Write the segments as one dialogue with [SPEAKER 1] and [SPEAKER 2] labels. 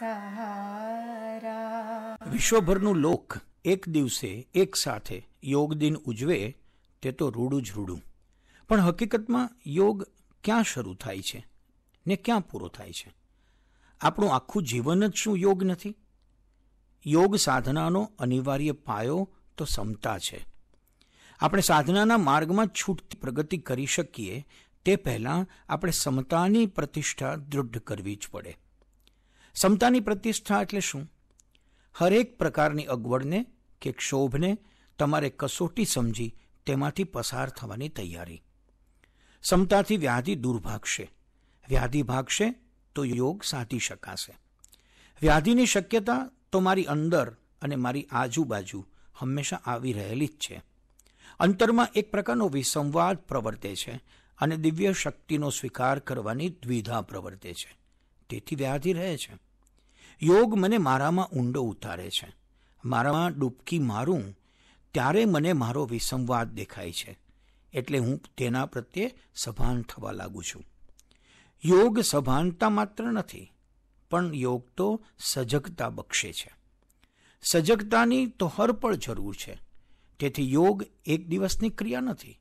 [SPEAKER 1] સહારા વિશ્વભરનું લોક એક દિવસે એક સાથે યોગ દિન ઉજવે તે તો રૂડું જ રૂડું પણ હકીકતમાં યોગ ક્યાં શરૂ થાય છે ને ક્યાં પૂરો થાય છે આપણું આખું જીવન જ શું યોગ નથી યોગ સાધનાનો અનિવાર્ય પાયો તો સમતા છે આપણે સાધનાના માર્ગમાં છૂટતી પ્રગતિ કરી શકીએ તે પહેલાં આપણે સમતાની પ્રતિષ્ઠા દૃઢ કરવી જ પડે સમતાની પ્રતિષ્ઠા એટલે શું હરેક પ્રકારની અગવડને કે ક્ષોભને તમારે કસોટી સમજી તેમાંથી પસાર થવાની તૈયારી સમતાથી વ્યાધિ દૂર ભાગશે વ્યાધિ ભાગશે તો યોગ સાધી શકાશે વ્યાધિની શક્યતા તો મારી અંદર અને મારી આજુબાજુ હંમેશા આવી રહેલી જ છે અંતરમાં એક પ્રકારનો વિસંવાદ પ્રવર્તે છે અને દિવ્ય શક્તિનો સ્વીકાર કરવાની દ્વિધા પ્રવર્તે છે તેથી વ્યાધિ રહે છે યોગ મને મારામાં ઊંડો ઉતારે છે મારામાં ડૂબકી મારું ત્યારે મને મારો વિસંવાદ દેખાય છે એટલે હું તેના પ્રત્યે સભાન થવા લાગું છું યોગ સભાનતા માત્ર નથી પણ યોગ તો સજગતા બક્ષે છે સજગતાની તો હરપળ જરૂર છે તેથી યોગ એક દિવસની ક્રિયા નથી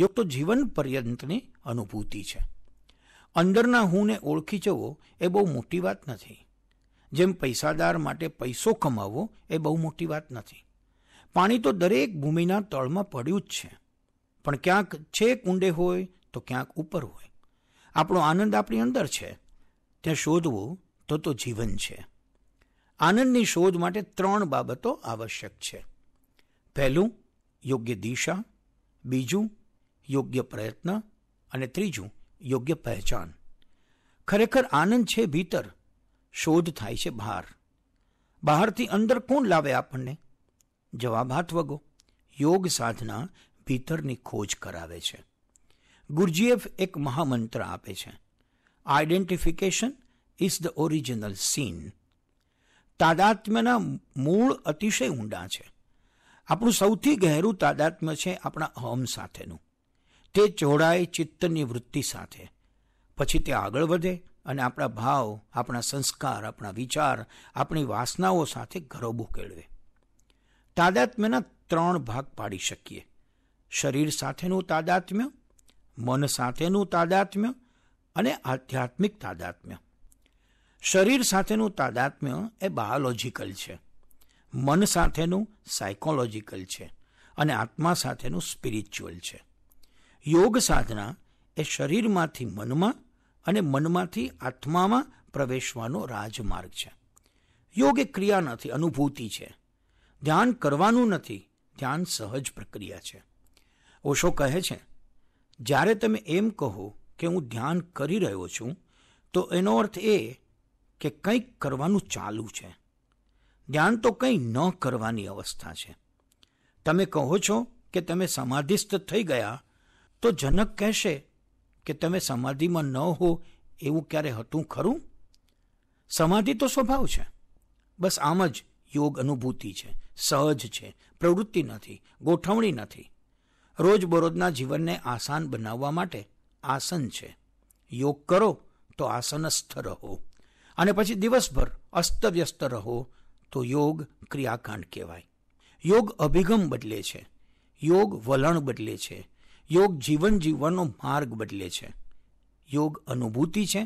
[SPEAKER 1] યોગ તો જીવન પર્યંતની અનુભૂતિ છે અંદરના હુંને ઓળખી જવો એ બહુ મોટી વાત નથી જેમ પૈસાદાર માટે પૈસો કમાવો એ બહુ મોટી વાત નથી પાણી તો દરેક ભૂમિના તળમાં પડ્યું જ છે પણ ક્યાંક છેક ઊંડે હોય તો ક્યાંક ઉપર હોય આપણો આનંદ આપણી અંદર છે ત્યાં શોધવું તો તો જીવન છે આનંદની શોધ માટે ત્રણ બાબતો આવશ્યક છે પહેલું યોગ્ય દિશા બીજું યોગ્ય પ્રયત્ન અને ત્રીજું યોગ્ય પહેચાન ખરેખર આનંદ છે ભીતર શોધ થાય છે બહાર બહારથી અંદર કોણ લાવે આપણને જવાબ હાથ વગો યોગ સાધના ભીતરની ખોજ કરાવે છે ગુરજીએફ એક મહામંત્ર આપે છે identification is the original sin તાદાત્મ્યના મૂળ અતિશય ઊંડા છે આપણું સૌથી ગહેરું તાદાત્મ્ય છે આપણા અહમ સાથેનું તે જોડાય ચિત્તની વૃત્તિ સાથે પછી તે આગળ વધે અને આપણા ભાવ આપણા સંસ્કાર આપણા વિચાર આપણી વાસનાઓ સાથે ગરોબો કેળવે તાદાત્મ્યના ત્રણ ભાગ પાડી શકીએ શરીર સાથેનું તાદાત્મ્ય મન સાથેનું તાદાત્મ્ય અને આધ્યાત્મિક તાદાત્મ્ય શરીર સાથેનું તાદાત્મ્ય એ બાયોલોજિકલ છે મન સાથેનું સાયકોલોજિકલ છે અને આત્મા સાથેનું સ્પિરિચ્યુઅલ છે યોગ સાધના એ શરીરમાંથી મનમાં અને મનમાંથી આત્મામાં પ્રવેશવાનો રાજમાર્ગ છે યોગ એ ક્રિયા નથી અનુભૂતિ છે ધ્યાન કરવાનું નથી ધ્યાન સહજ પ્રક્રિયા છે ઓશો કહે છે જ્યારે તમે એમ કહો કે હું ધ્યાન કરી રહ્યો છું તો એનો અર્થ એ કે કંઈક કરવાનું ચાલુ છે ધ્યાન તો કંઈ ન કરવાની અવસ્થા છે તમે કહો છો કે તમે સમાધિસ્થ થઈ ગયા તો જનક કહેશે કે તમે સમાધિમાં ન હો એવું ક્યારે હતું ખરું સમાધિ તો સ્વભાવ છે બસ આમ જ યોગ અનુભૂતિ છે સહજ છે પ્રવૃત્તિ નથી ગોઠવણી નથી રોજબરોજના જીવનને આસાન બનાવવા માટે આસન છે યોગ કરો તો આસનસ્થ રહો અને પછી દિવસભર અસ્તવ્યસ્ત રહો તો યોગ ક્રિયાકાંડ કહેવાય યોગ અભિગમ બદલે છે યોગ વલણ બદલે છે યોગ જીવન જીવવાનો માર્ગ બદલે છે યોગ અનુભૂતિ છે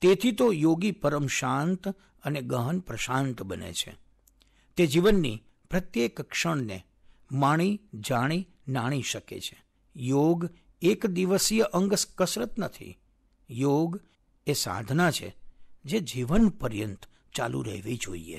[SPEAKER 1] તેથી તો યોગી પરમ શાંત અને ગહન પ્રશાંત બને છે તે જીવનની પ્રત્યેક ક્ષણને માણી જાણી નાણી શકે છે યોગ એક દિવસીય અંગ કસરત નથી યોગ એ સાધના છે જે જીવન પર્યંત ચાલુ રહેવી જોઈએ